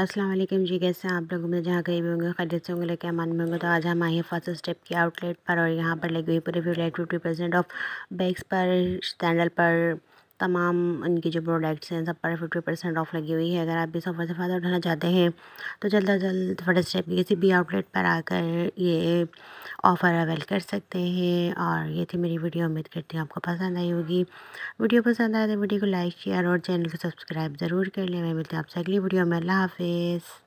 अस्सलाम वालेकुम जी कैसे आप लोग मैं जहाँ कहीं भी होंगे खरीद से होंगे लेके अमान में होंगे तो आज हम आए हैं फर्स्ट स्टेप की आउटलेट पर और यहाँ पर लगी हुई पूरी flat fifty percent off bags पर सैंडल पर तमाम इनकी जो प्रोडक्ट्स हैं सब पर फिफ्टी परसेंट ऑफ लगी हुई है अगर आप इस सफ़र से फ़ायदा उठाना चाहते हैं तो जल्द अज जल्द फर्स्ट स्टेप किसी भी आउटलेट पर आकर ये ऑफ़र अवेल कर सकते हैं और ये थी मेरी वीडियो उम्मीद करती हूँ आपको पसंद आई होगी वीडियो पसंद आए तो वीडियो को लाइक शेयर और चैनल को सब्सक्राइब ज़रूर कर लें मैं मिलती हूँ आपसे अगली वीडियो में अल्लाह हाफिज़